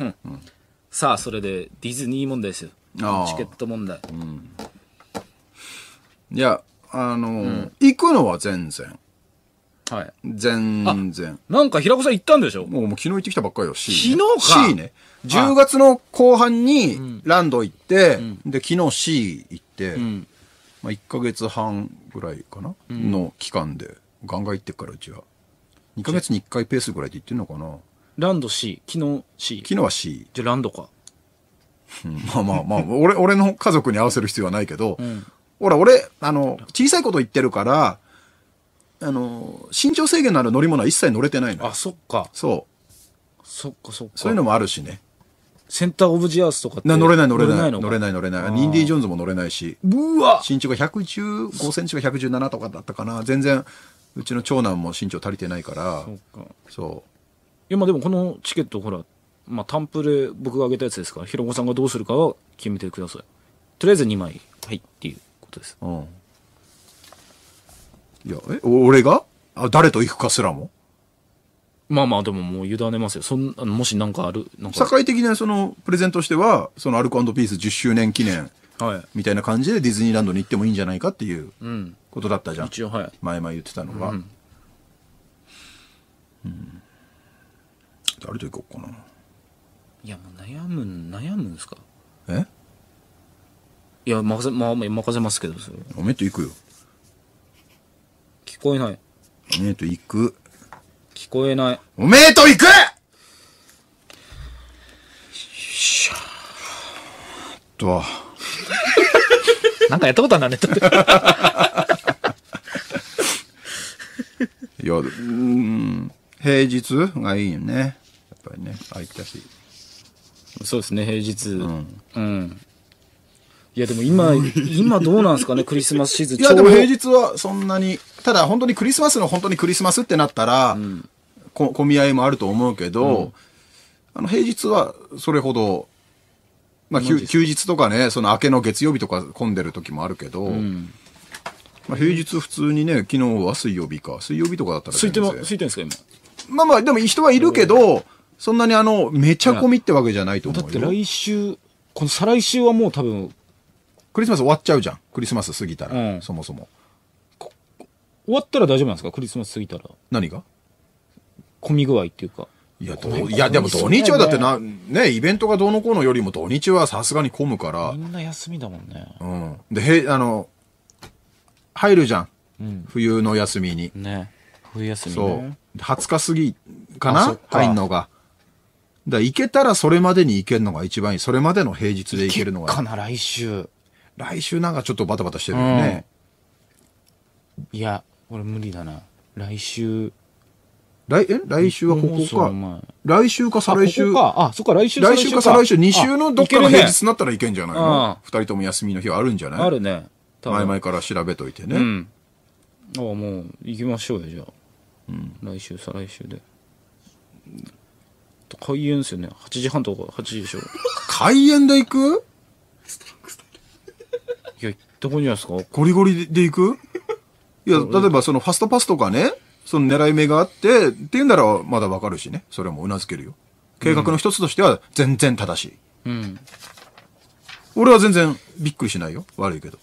うんうん、さあそれでディズニー問題ですよチケット問題、うん、いやあのー、行くのは全然はい。全然。なんか平子さん行ったんでしょもうもう昨日行ってきたばっかりよ、C、ね。昨日か ?C ね。10月の後半にランド行って、うん、で、昨日 C 行って、うん、まあ1か月半ぐらいかな、うん、の期間で、ガンガン行ってっから、うちは。2か月に1回ペースぐらいで行ってんのかなランド C 昨日 C 昨日は C じゃあランドか、うん、まあまあまあ 俺俺の家族に合わせる必要はないけど、うん、ほら俺あの小さいこと言ってるからあの身長制限のある乗り物は一切乗れてないのあそっかそうそっかそっかそういうのもあるしねセンターオブジアースとかって乗れない乗れない乗れない乗れないインディ・ジョーンズも乗れないしうわ身長が115センチか117とかだったかな全然うちの長男も身長足りてないからそかそうやまあでもこのチケットほら、まあタンプで僕があげたやつですから、ひろこさんがどうするかは決めてください。とりあえず2枚、はい、っていうことです。うん。いや、え、俺があ、誰と行くかすらもまあまあ、でももう委ねますよ。そん、あのもしなんかある、なんか。社会的なその、プレゼンとしては、そのアルコピース10周年記念、はい。みたいな感じでディズニーランドに行ってもいいんじゃないかっていう、うん。ことだったじゃん。一応、はい。前々言ってたのが。うん、うん誰と行こうかないやもう悩む悩むんですかえいや任せ,、まあ、任せますけどそれおめと行くよ聞こえないおめと行く聞こえないおめと行くしゃーとなんかやったことあるなネねいや うん平日がいいよねぱりね空いてたしそうですね平日うん、いやでも今 今どうなんですかねクリスマスシーズンいや、でも平日はそんなに、ただ本当にクリスマスの本当にクリスマスってなったら、こ混み合いもあると思うけど、あの平日はそれほど、まあ、休休日とかね、その明けの月曜日とか混んでる時もあるけど、まあ、平日普通にね、昨日は水曜日か、水曜日とかだったら空いてます空いてるんですか今まあまあ、でも人はいるけど、そんなにあの、めちゃ込みってわけじゃないと思うだよ。って来週、この再来週はもう多分、クリスマス終わっちゃうじゃん。クリスマス過ぎたら、うんそもそも。終わったら大丈夫なんですかクリスマス過ぎたら。何が混み具合っていうか。いや、どいや、でも土日はだってな、ね、イベントがどうのこうのよりも土日はさすがに混むからみ、んな休みだもんね。うん。で、へ、あの、入るじゃん。冬の休みに。ね。冬休みね。そう。20日過ぎかなか入んのが。だ行けたらそれまでに行けるのが一番いい。それまでの平日で行けるのが。かな、来週。来週なんかちょっとバタバタしてるよね。うん、いや、俺無理だな。来週。来、え来週はここか。来週か再来週。あここか。あ、そっか、来週来週か再来週。2週のどっかの平日になったらいけんじゃないの二、人とも休みの日はあるんじゃないあるね。前々から調べといてね。うん。ああ、もう、行きましょうよ、じゃあ。うん。来週、再来週で。と開演ですよね。8時半とか8時でしょ。開演で行くいや、行ったことないですかゴリゴリで行くいや、例えばそのファストパスとかね、その狙い目があって、って言うならまだわかるしね。それもう頷けるよ。計画の一つとしては全然正しい。うん。俺は全然びっくりしないよ。悪いけど。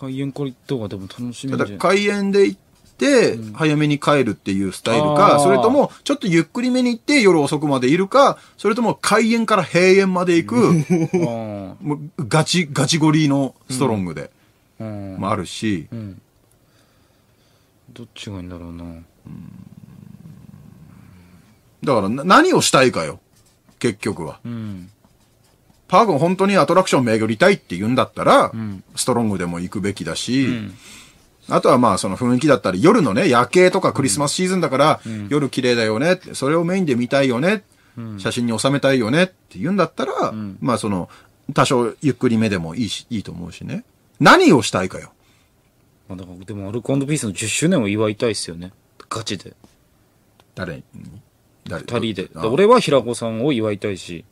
開演これとかでも楽しみだ。開演で行っ、早めに帰るっていうスタイルか、それとも、ちょっとゆっくりめに行って、夜遅くまでいるか、それとも開園から閉園まで行く、もうガチ、ガチゴリのストロングで、もあるし、どっちがいいんだろうな。だから何をしたいかよ。結局は。うん、パーゴン本当にアトラクション巡りたいって言うんだったら、うん、ストロングでも行くべきだし、うあとはまあその雰囲気だったり、夜のね、夜景とかクリスマスシーズンだから、うん、夜綺麗だよね、それをメインで見たいよね、うん、写真に収めたいよねって言うんだったら、うん、まあその、多少ゆっくりめでもいいし、いいと思うしね。何をしたいかよ。まあだから、でもアルコピースの10周年を祝いたいですよね。ガチで。誰誰二人で。俺は平子さんを祝いたいし、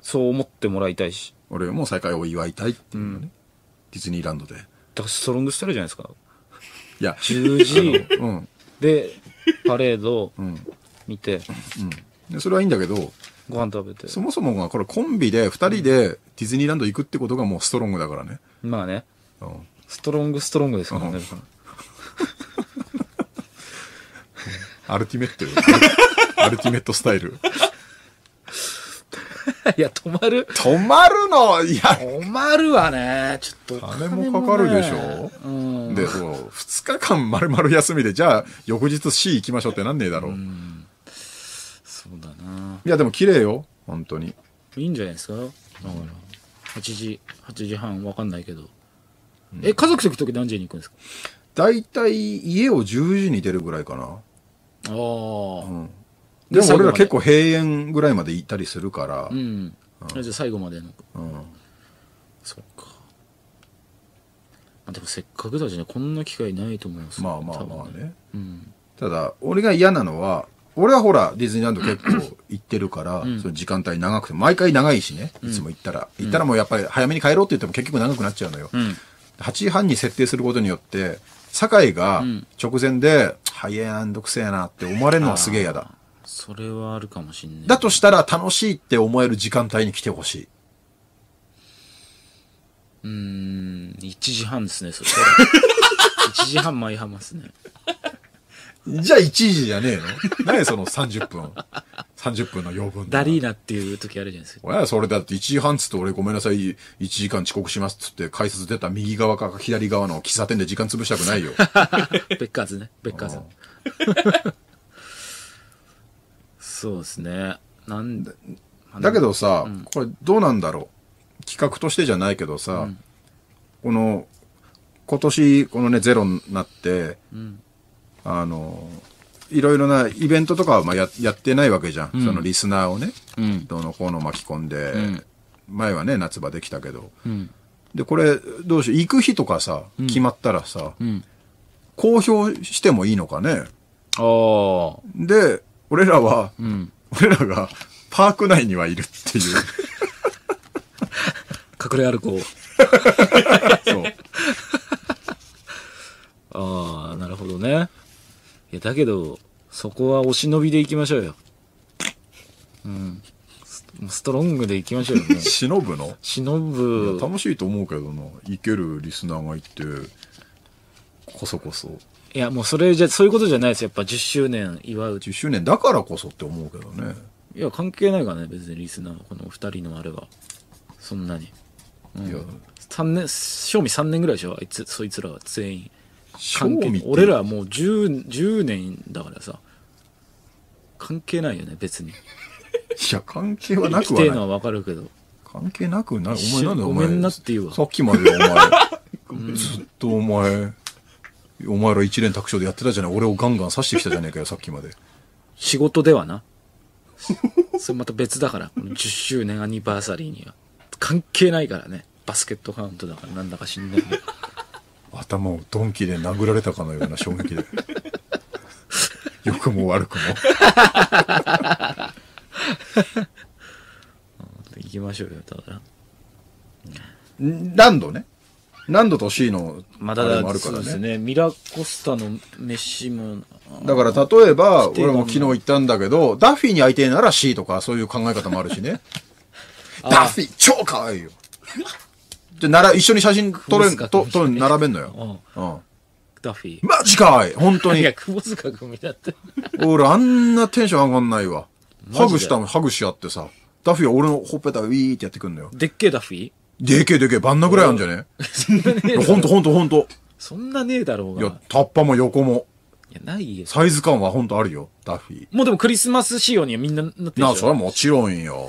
そう思ってもらいたいし。俺も再会を祝いたいっていうね、ディズニーランドで。だからストロングスタイルじゃないですか。いや、10時うん。で、パレードう見て、うん。でそれはいいんだけど、ご飯食べて。そもそもがこれコンビで2人でディズニーランド行くってことがもうストロングだからね。まあね、うん。ストロングストロングですからね。うんからアルティメットよ。アルティメットスタイル。いや、止まる。止まるの、いや。止まるわね。ちょっと金、ね、金もかかるでしょ。うで、そう、2日間丸々休みで、じゃあ、翌日 C 行きましょうってなんねえだろう。うそうだな。いや、でも綺麗よ。本当に。いいんじゃないですか。だから、8時、8時半、わかんないけど。え、家族と行くとき何時に行くんですか大体、家を10時に出るぐらいかな。ああ。うんでも俺ら結構閉園ぐらいまで行ったりするから。うん。うん、じゃあ最後までの。うん。そっか。まあ、でもせっかくだしね、こんな機会ないと思いますまあまあまあね。ねうん、ただ、俺が嫌なのは、俺はほら、ディズニーランド 結構行ってるから、うん、その時間帯長くて、毎回長いしね、いつも行ったら。行ったらもうやっぱり早めに帰ろうって言っても結局長くなっちゃうのよ。うん、8時半に設定することによって、酒井が直前で、早いな、んどくせえなって思われるのはすげえ嫌だ。それはあるかもしんない。だとしたら楽しいって思える時間帯に来てほしい。うーん、1時半ですね、そしたら。1 時半舞浜ですね。じゃあ1時じゃねえの何その30分。30分の余分ダリーナっていう時あるじゃないですか。俺や、それだって1時半っつって俺ごめんなさい、1時間遅刻しますっつって解説出た右側か左側の喫茶店で時間潰したくないよ。ベッカーズね、ベッカーズ。そうですね。なんだだけどさ、うんこれどうなんだろう企画としてじゃないけどさ、この今年このねゼロになってうんあのいろいろなイベントとかはまあややってないわけじゃん、そのリスナーをねうんどうのこうの巻き込んで、前はね夏場できたけどうんでこれどうしよう行く日とかさ決まったらさ、うん公表してもいいのかねああで俺らは、うん、俺らがパーク内にはいるっていう 隠れ歩こう そうああなるほどねいやだけどそこはお忍びで行きましょうようんストロングでいきましょうよ、ね、忍ぶの忍ぶ楽しいと思うけどないけるリスナーがいてこそこそいや、もうそれじゃ、そういうことじゃないです。やっぱ10周年祝う。10周年だからこそって思うけどね。いや、関係ないからね、別にリスナー、この2二人のあれは。そんなに。うん、いや、三年、賞味3年ぐらいでしょ、あいつ、そいつらは全員。関係俺らはもう 10, 10年だからさ。関係ないよね、別に。いや、関係はなくはない。生てるのはわかるけど。関係なくないお前なんだお前。ごめんなって言うわ。さっきまでお前。ずっとお前。お前ら一連卓上でやってたじゃない俺をガンガン刺してきたじゃねえかよ さっきまで仕事ではな それまた別だからこの10周年アニバーサリーには関係ないからねバスケットカウントだからなんだかしんどい頭を鈍器で殴られたかのような衝撃で良 くも悪くも行きましょうよただランドね何度と C のまだれもあるからね,、ねミラコスタの飯もだから例えば俺も昨日言ったんだけどダッフィーに会いたいなら C とかそういう考え方もあるしねダッフィー超可愛いよでなら一緒に写真撮れんと撮る並べんのよ、うん、ダッフィーマジかい本当にいや久保塚君みたいな俺あんなテンション上がんないわハグしたのハグし合ってさダッフィーは俺のほっぺたウィーってやってくんのよでっけえダッフィーでけえでけえ、バンナぐらいあるんじゃねそんなねえだろほんとほんとほんと。そんなねえだろういが。いや、タッパも横も。いや、ないよ。サイズ感はほんとあるよ、ダッフィー。もうでもクリスマス仕様にはみんななってるでしなあ、それはもちろんよ。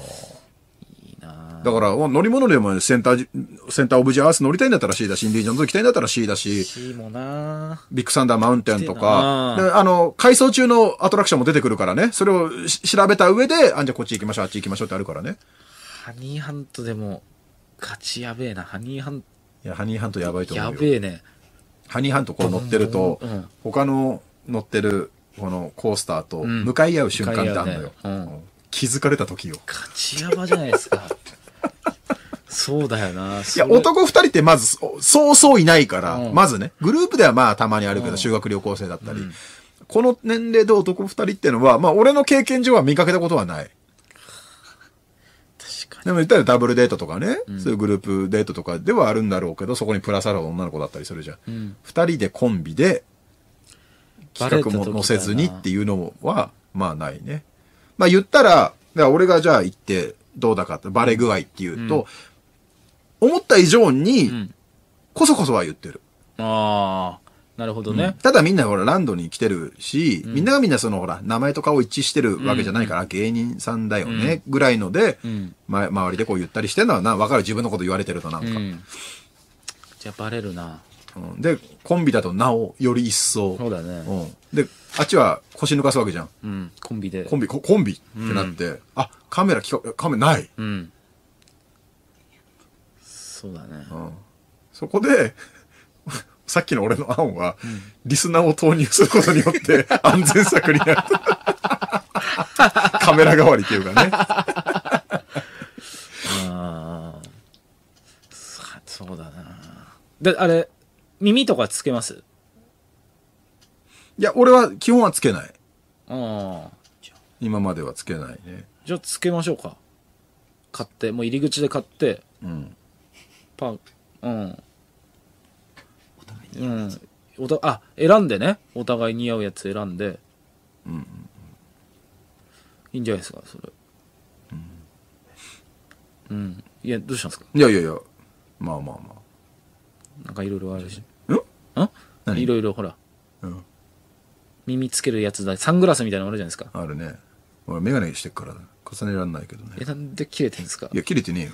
いいなだから、乗り物でもセンターセンターオブジェアース乗りたいんだったら C だし、インディ・ジョンズ行きたいんだったら C だし、C もなビッグサンダーマウンテンとか、あの、改装中のアトラクションも出てくるからね、それをし調べた上で、あ、じゃあこっち行きましょう、あっち行きましょうってあるからね。ハニーハントでも、ガチやべえな、ハニーハント。いや、ハニーハントやばいと思うやべえね。ハニーハントこう乗ってると、他の乗ってるこのコースターと向かい合う瞬間ってあるのよ。うん、気づかれた時よ。ガチやばじゃないですか。そうだよな。いや、男二人ってまず、そうそういないから、うん、まずね、グループではまあたまにあるけど、修学旅行生だったり、うん、この年齢で男二人ってのは、まあ俺の経験上は見かけたことはない。でも言ったらダブルデートとかね、うん、そういうグループデートとかではあるんだろうけど、そこにプラスアルファ女の子だったりするじゃん。二、うん、2人でコンビで、企画も載せずにっていうのは、まあないね。まあ言ったら、ら俺がじゃあ行ってどうだかって、バレ具合っていうと、うん、思った以上に、こそこそは言ってる。ああ。なるほどね、うん、ただみんなほらランドに来てるし、みんながみんなそのほら名前と顔一致してるわけじゃないから、芸人さんだよね、ぐらいので、ま、周りでこう言ったりしてるのはな分かる自分のこと言われてるとなんか、じゃあバレるなでコンビだとなおより一層そうだね、うん、であっちは腰抜かすわけじゃん、うん、コンビでコンビコンビってなって、うん、あカメラカメラない、うん、そうだね、うん、そこでさっきの俺の案は、うん、リスナーを投入することによって 安全策になる。カメラ代わりっていうかね。あそうだな。で、あれ、耳とかつけますいや、俺は基本はつけない。ああ。今まではつけないね。じゃあつけましょうか。買って、もう入り口で買って、うん。パン、うん。うん。おたあ、選んでね。お互い似合うやつ選んで。うん。いいんじゃないですか、それ。うん。うん。いや、どうしたんですかいやいやいや、まあまあまあ。なんかいろいろあるし。んんいろいろほら。うん。耳つけるやつだ。サングラスみたいなのあるじゃないですか。あるね。俺、メガネしてっから重ねられないけどね。え、なんで切れてんですかいや、切れてねえよ。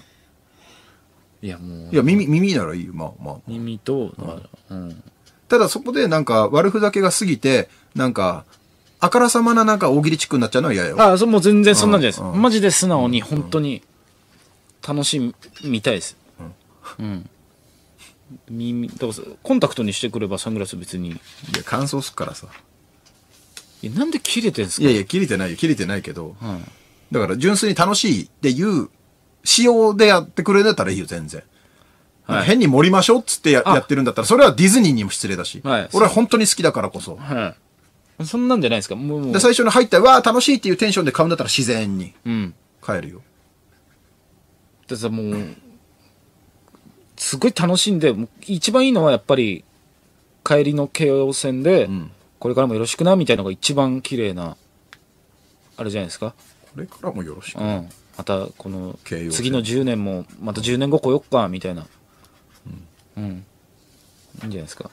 いや、もう。いや、耳、耳ならいいよ。まあまあ。耳と、うん。ただそこでなんか悪ふざけが過ぎて、なんか、あからさまななんか大喜利チックになっちゃうのは嫌よ。ああ、そもう全然そんなんじゃないです。マジで素直に本当に楽しみたいです。うん。うん耳だからコンタクトにしてくればサングラス別にいや乾燥すっからさいやなんで切れてんすかいやいや切れてないよ切れてないけど、うん、だから純粋に楽しいっていう仕様でやってくれるんだったらいいよ、全然。はい変に盛りましょうっつってややってるんだったら、それはディズニーにも失礼だし、はい俺は本当に好きだからこそ。はい。そんなんじゃないですか。もう、で、最初に入ったら、わあ、楽しいっていうテンションで買うんだったら自然にうん。帰るよ。でさ、もう、すごい楽しんで、一番いいのはやっぱり、帰りの京王線で、これからもよろしくな、みたいなのが一番綺麗な、あれじゃないですか。これからもよろしく。うん。またこの次の10年もまた10年後来よっかみたいな、うん、うん、いいんじゃないですか、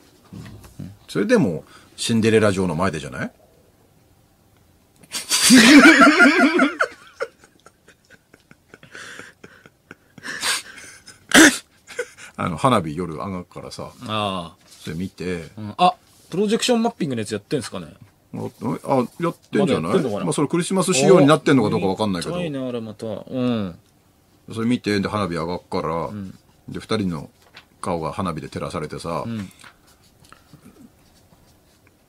うん、それでもシンデレラ城の前でじゃないあの花火夜上がるからさあそれ見て、うん、あプロジェクションマッピングのやつやってんすかねあ、やってんじゃないまあ、それクリスマス仕様になってんのかどうかわかんないけど。いな、あれまた。うん。それ見て、で、花火上がっから、うん、で、二人の顔が花火で照らされてさ、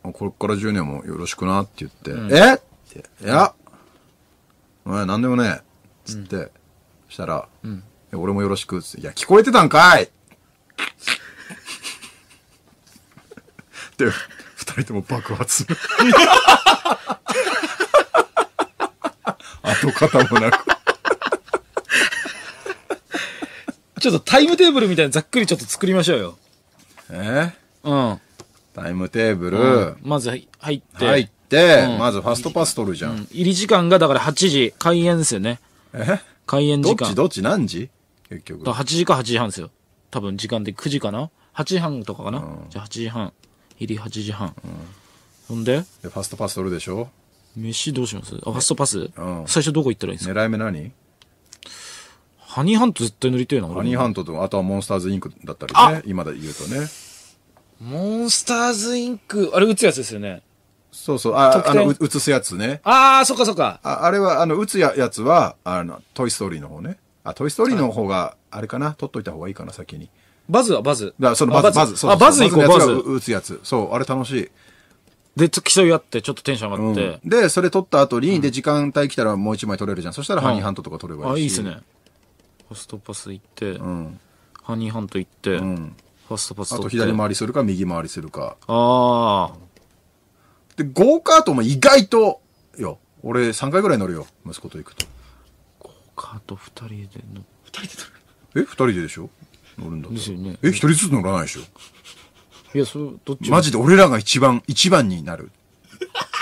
うん、これから10年もよろしくなって言って、うん、えって、いや、お前何でもねえ、つって、したら、俺もよろしく、つって、いや、聞こえてたんかい って、人とも爆発跡形 もなく。ちょっとタイムテーブルみたいなざっくりちょっと作りましょうよ。えうん。タイムテーブル、まずはい入って。入って、うんまずファストパス取るじゃうん入り時間がだから8時、開演ですよね。え開演ど時っちどっち何時結局。8時か8時半ですよ。多分時間で9時かな ?8 時半とかかな、じゃあ8時半。入り8時半、ほんででファストパス取るでしょ飯どうしますあファストパス、うん最初どこ行ったらいいんですか狙い目何ハニーハント絶対塗りていなハニーハントと、あとはモンスターズインクだったりね。今で言うとね。モンスターズインクあれ打つやつですよねそうそう。あ、あの、う映すやつね。ああそっかそっかああれは、あの、打つややつは、あの、トイストーリーの方ね。あ、トイストーリーの方が、あれかな取っといた方がいいかな、先に。バズはバズ。だそのバズ、バズ。あ、バズ行こう、バズ。打つやつ。そう、あれ楽しい。で、競い合って、ちょっとテンション上がって。うん、で、それ取った後に、うん、で、時間帯来たらもう一枚取れるじゃん。そしたら、ハニーハントとか取ればいいあ、いいっすね。ファストパス行って、うん、ハニーハント行って、うん、ファストパス取って。あと、左回りするか、右回りするか。ああ。で、ゴーカートも意外と、よ、俺3回ぐらい乗るよ、息子と行くと。ゴーカート2人で乗る。2人で乗るえ ?2 人ででしょ乗るんだですよね。え、一人ずつ乗らないでしょいや、それ、どっちマジで俺らが一番、一番になる。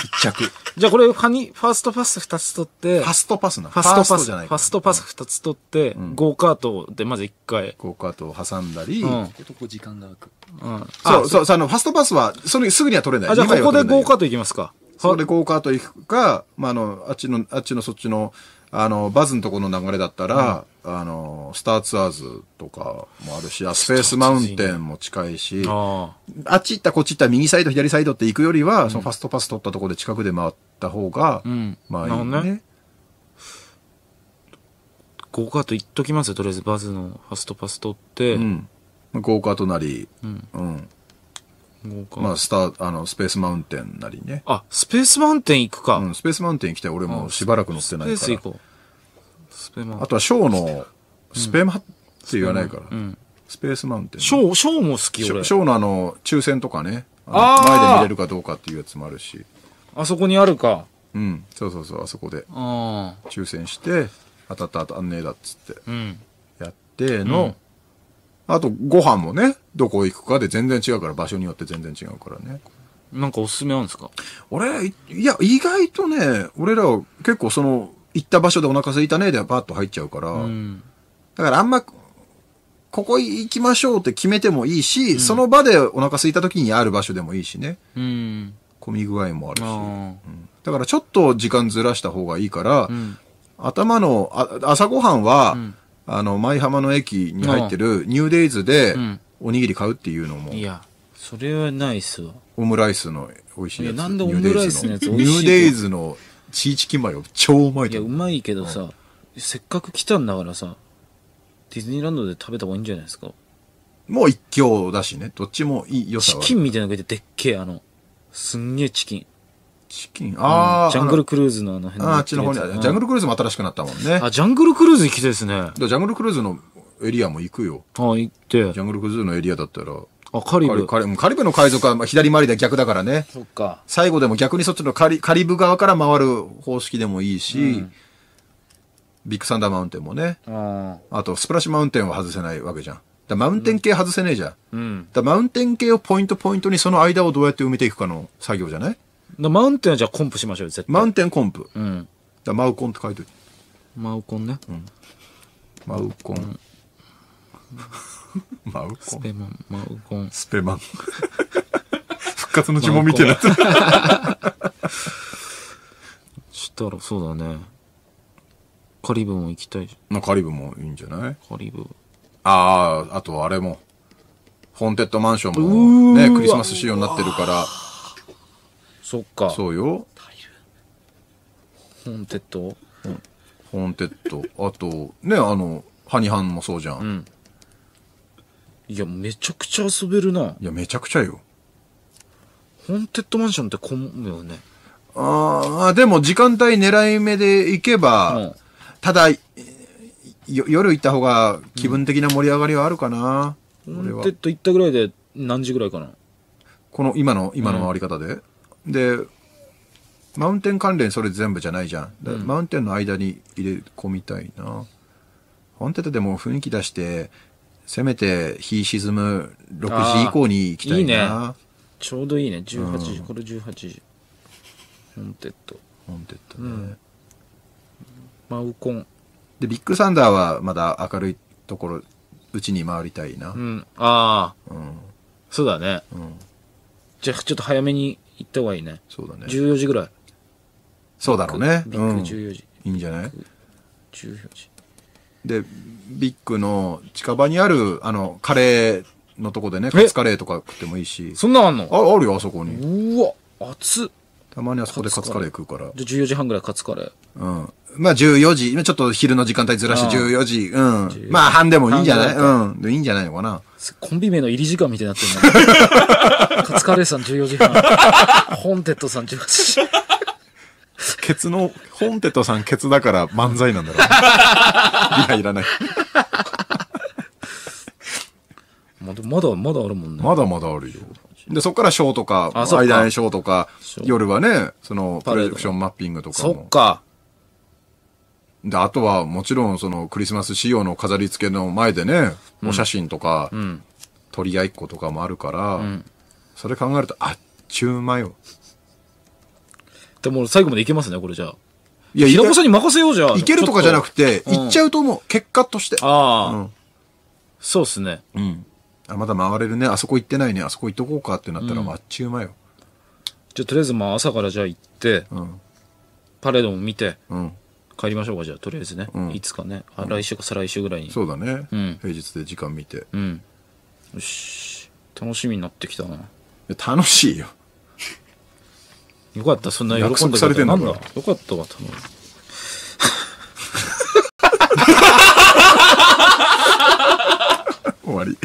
一着。じゃあこれ、ファニ、ファーストパス二つ取って、ファストパスな。ファストパス、じゃないファストパス二つ取って、ゴーカートでまず一回。ゴーカートを挟んだり。うん。こ時間が空く。うん。そう、そう、あの、ファストパスは、それすぐには取れない。あ、じゃあここでゴーカート行きますか。そこでゴーカート行くか、まあ、あの、あっちの、あっちのそっちの、あの、バズのとこの流れだったら、うん、あの、スターツアーズとかもあるし、スペースマウンテンも近いし、あっち行ったこっち行った右サイド左サイドって行くよりは、うん、そのファストパス取ったとこで近くで回った方が、うん、まあいいね。ねゴーカート行っときますよ、とりあえずバズのファストパス取って。うん。ゴーカートなり、うん。うんまあ、スター、あの、スペースマウンテンなりね。あ、スペースマウンテン行くか。うん、スペースマウンテン行きたい。俺もしばらく乗ってないから。スペース行こう。スペマあとは、ショーの、スペマって言わないから。スペースマウンテン、ショー、ショーも好きよ。ショーのあの、抽選とかね。あ前で見れるかどうかっていうやつもあるし。あそこにあるか。うん、そうそうそう、あそこで。抽選して、当たった当たんねえだっつって。うん。やっての、うんあと、ご飯もね、どこ行くかで全然違うから、場所によって全然違うからね。なんかおすすめなんですか俺、いや、意外とね、俺らは結構その、行った場所でお腹すいたねではパッと入っちゃうから、だからあんま、ここ行きましょうって決めてもいいし、うん、その場でお腹すいた時にある場所でもいいしね。うん。混み具合もあるし。うん、だからちょっと時間ずらした方がいいから、頭のあ朝ごはんは、あの、舞浜の駅に入ってるニューデイズでおにぎり買うっていうのも、いや、それはないっすわ。オムライスの美味しいやつ。いやなんでオムライスのやつニューデイズのチーチキンマヨ超うまいいとや、うう。まいけどさ、せっかく来たんだからさ、ディズニーランドで食べた方がいいんじゃないですか。もう一興だしね、どっちもいい良さチはチキンみたいなのがいて、でっけえ、あの、すんげえチキン。チキンああ、うん、ジャングルクルーズのあの辺のああっちの方にある、うジャングルクルーズも新しくなったもんねあジャングルクルーズ行きたいですねジャングルクルーズのエリアも行くよあ行ってジャングルクルーズのエリアだったらあ、カリブ。カリブカリブの海賊は左回りで逆だからね。そっか。最後でも逆にそっちのカリカリブ側から回る方式でもいいし、うん、ビッグサンダーマウンテンもね。ああと、スプラッシュマウンテンは外せないわけじゃん。だマウンテン系外せねえじゃん。うん。だマウンテン系をポイントポイントにその間をどうやって埋めていくかの作業じゃないマウンテンはじゃあコンプしましょうよ、絶対。マウンテンコンプ。うん。マウコンって書いといて。マウコンね。マウコン。マウコンスペマン、マウコン。スペマン。復活の呪文みてな そしたら、そうだね。カリブも行きたいまあカリブもいいんじゃないカリブ。ああ、あとあれも。ホーンテッドマンションもね、クリスマス仕様になってるから、そっか。そうよ。ホーンテッドホーンテッド。あと、ね、あの、ハニハンもそうじゃん。うん。いや、めちゃくちゃ遊べるな。いや、めちゃくちゃよ。ホーンテッドマンションってこむよね。ああ、でも時間帯狙い目で行けば、うんただ、いよ夜行った方が気分的な盛り上がりはあるかな。ホーンテ。ッド行ったぐらいで何時ぐらいかな。この今の、今の回り方で、でマウンテン関連それ全部じゃないじゃん、うん、マウンテンの間に入れ込みたいなホンテッでも雰囲気出してせめて日沈む6時以降に行きたいな、ね、ちょうどいいね18時、うん、これ18時ホンテッドホンテッドね、うん、マウコンでビッグサンダーはまだ明るいところうちに回りたいなうんああ、うん、そうだね、うん、じゃあちょっと早めに行った方がいいね。そうだね。14時ぐらい。そうだろうね。ビッグ14時。いいんじゃない ?14 時。で、ビッグの近場にある、あの、カレーのとこでね、カツカレーとか食ってもいいし。そんなんあんのああるよ、あそこに。うわ、熱っ。たまにあそこでカツカレー食うから。じゃ14時半ぐらいカツカレー。うん。まあ14時、今ちょっと昼の時間帯ずらして14時、うん。まあ半でもいいんじゃないうん。いいんじゃないのかな。コンビ名の入り時間みたいになってる カツカレーさん14時半。ホンテッドさん18時。ケツの、ホンテッドさんケツだから漫才なんだろう、いや、いらない。まだまだまだあるもんね。まだまだあるよ。で、そっからショーとか、あイダか間にショーとか、夜はね、その、プロジェクションマッピングとかそっか。で、あとは、もちろん、その、クリスマス仕様の飾り付けの前でね、お写真とか、ん取り合いっことかもあるから、それ考えると、あっちゅう間よ。でも最後までいけますね、これじゃあ。いや、平子さんに任せようじゃあ。いけるとかじゃなくて、うんっちゃうと思う。結果として。ああ、そうっすね。うん。あまだ回れるねあそこ行ってないねあそこ行っとこうかってなったら、まあっちゅう間よじゃあとりあえずまあ朝からじゃあ行って、うんパレードも見て、うん帰りましょうか、じゃあとりあえずね。んいつかね。あ来週か再来週ぐらいに。そうだね、うん平日で時間見てうん。よし。楽しみになってきたな。楽しいよよかった、そんな喜ん約束でされてんだなんだ。よかったわ、頼む。終わり